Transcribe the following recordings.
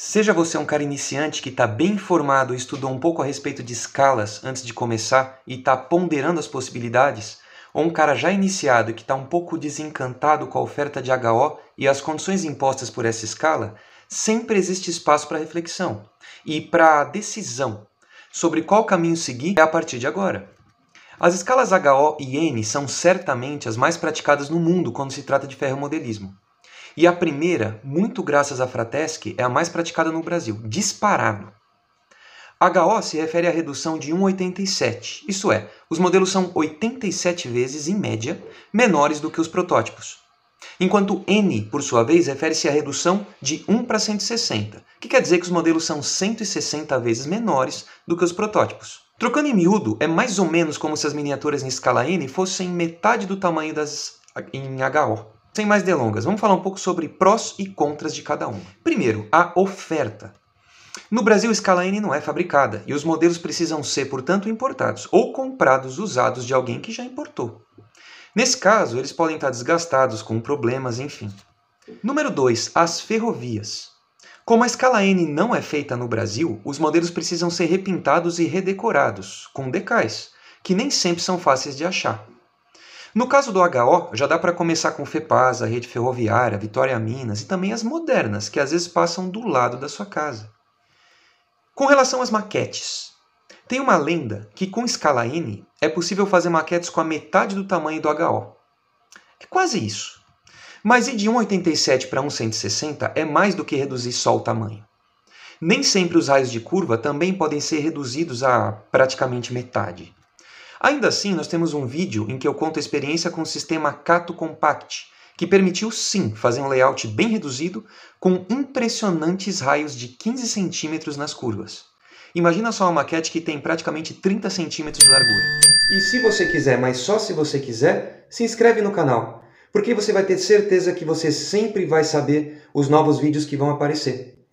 Seja você um cara iniciante que está bem informado e estudou um pouco a respeito de escalas antes de começar e está ponderando as possibilidades, ou um cara já iniciado que está um pouco desencantado com a oferta de HO e as condições impostas por essa escala, sempre existe espaço para reflexão e para decisão sobre qual caminho seguir a partir de agora. As escalas HO e N são certamente as mais praticadas no mundo quando se trata de ferromodelismo. E a primeira, muito graças à Fratesc, é a mais praticada no Brasil, disparado. HO se refere à redução de 1,87, isso é, os modelos são 87 vezes, em média, menores do que os protótipos. Enquanto N, por sua vez, refere-se à redução de 1 para 160, que quer dizer que os modelos são 160 vezes menores do que os protótipos. Trocando em miúdo, é mais ou menos como se as miniaturas em escala N fossem metade do tamanho das em HO. Sem mais delongas, vamos falar um pouco sobre prós e contras de cada um. Primeiro, a oferta. No Brasil, a escala N não é fabricada e os modelos precisam ser, portanto, importados ou comprados usados de alguém que já importou. Nesse caso, eles podem estar desgastados, com problemas, enfim. Número 2. As ferrovias. Como a escala N não é feita no Brasil, os modelos precisam ser repintados e redecorados, com decais, que nem sempre são fáceis de achar. No caso do HO, já dá para começar com Fepaz, a rede ferroviária, Vitória Minas e também as modernas, que às vezes passam do lado da sua casa. Com relação às maquetes, tem uma lenda que com escala N é possível fazer maquetes com a metade do tamanho do HO. É quase isso. Mas ir de 1,87 para 1,160 é mais do que reduzir só o tamanho. Nem sempre os raios de curva também podem ser reduzidos a praticamente metade. Ainda assim, nós temos um vídeo em que eu conto a experiência com o sistema Cato Compact, que permitiu sim fazer um layout bem reduzido com impressionantes raios de 15 centímetros nas curvas. Imagina só uma maquete que tem praticamente 30 centímetros de largura. E se você quiser, mas só se você quiser, se inscreve no canal, porque você vai ter certeza que você sempre vai saber os novos vídeos que vão aparecer.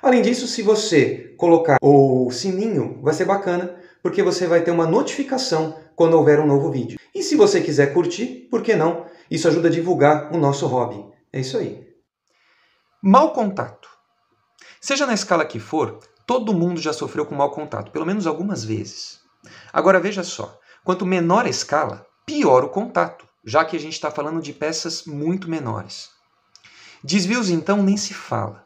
Além disso, se você colocar o sininho, vai ser bacana, porque você vai ter uma notificação quando houver um novo vídeo. E se você quiser curtir, por que não? Isso ajuda a divulgar o nosso hobby. É isso aí. Mal contato. Seja na escala que for, todo mundo já sofreu com mau contato, pelo menos algumas vezes. Agora veja só, quanto menor a escala, pior o contato, já que a gente está falando de peças muito menores. Desvios então nem se fala.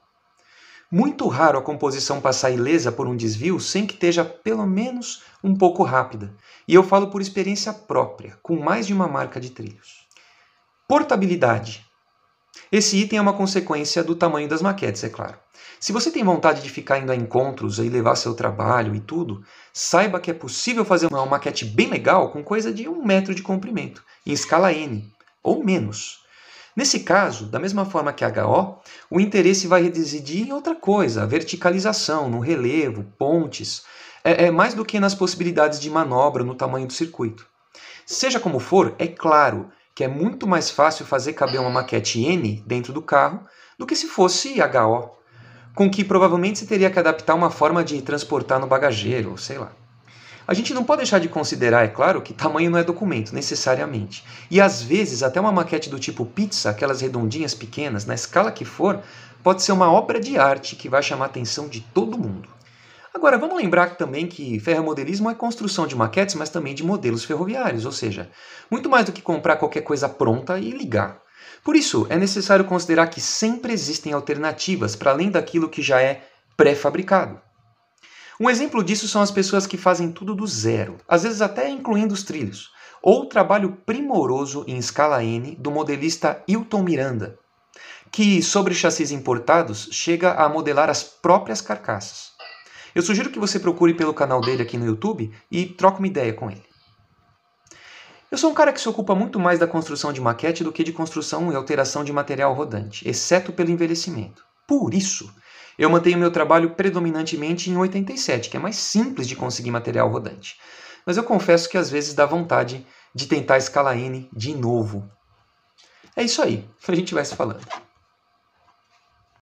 Muito raro a composição passar ilesa por um desvio sem que esteja pelo menos um pouco rápida, e eu falo por experiência própria, com mais de uma marca de trilhos. Portabilidade. Esse item é uma consequência do tamanho das maquetes, é claro. Se você tem vontade de ficar indo a encontros e levar seu trabalho e tudo, saiba que é possível fazer uma maquete bem legal com coisa de um metro de comprimento, em escala N, ou menos. Nesse caso, da mesma forma que HO, o interesse vai residir em outra coisa, a verticalização, no relevo, pontes, é, é mais do que nas possibilidades de manobra no tamanho do circuito. Seja como for, é claro que é muito mais fácil fazer caber uma maquete N dentro do carro do que se fosse HO, com que provavelmente se teria que adaptar uma forma de transportar no bagageiro, sei lá. A gente não pode deixar de considerar, é claro, que tamanho não é documento, necessariamente. E às vezes, até uma maquete do tipo pizza, aquelas redondinhas pequenas, na escala que for, pode ser uma obra de arte que vai chamar a atenção de todo mundo. Agora, vamos lembrar também que ferromodelismo é construção de maquetes, mas também de modelos ferroviários, ou seja, muito mais do que comprar qualquer coisa pronta e ligar. Por isso, é necessário considerar que sempre existem alternativas para além daquilo que já é pré-fabricado. Um exemplo disso são as pessoas que fazem tudo do zero, às vezes até incluindo os trilhos, ou o trabalho primoroso em escala N do modelista Hilton Miranda, que, sobre chassis importados, chega a modelar as próprias carcaças. Eu sugiro que você procure pelo canal dele aqui no YouTube e troque uma ideia com ele. Eu sou um cara que se ocupa muito mais da construção de maquete do que de construção e alteração de material rodante, exceto pelo envelhecimento. Por isso, eu mantenho meu trabalho predominantemente em 87, que é mais simples de conseguir material rodante. Mas eu confesso que às vezes dá vontade de tentar escala N de novo. É isso aí, a gente vai se falando.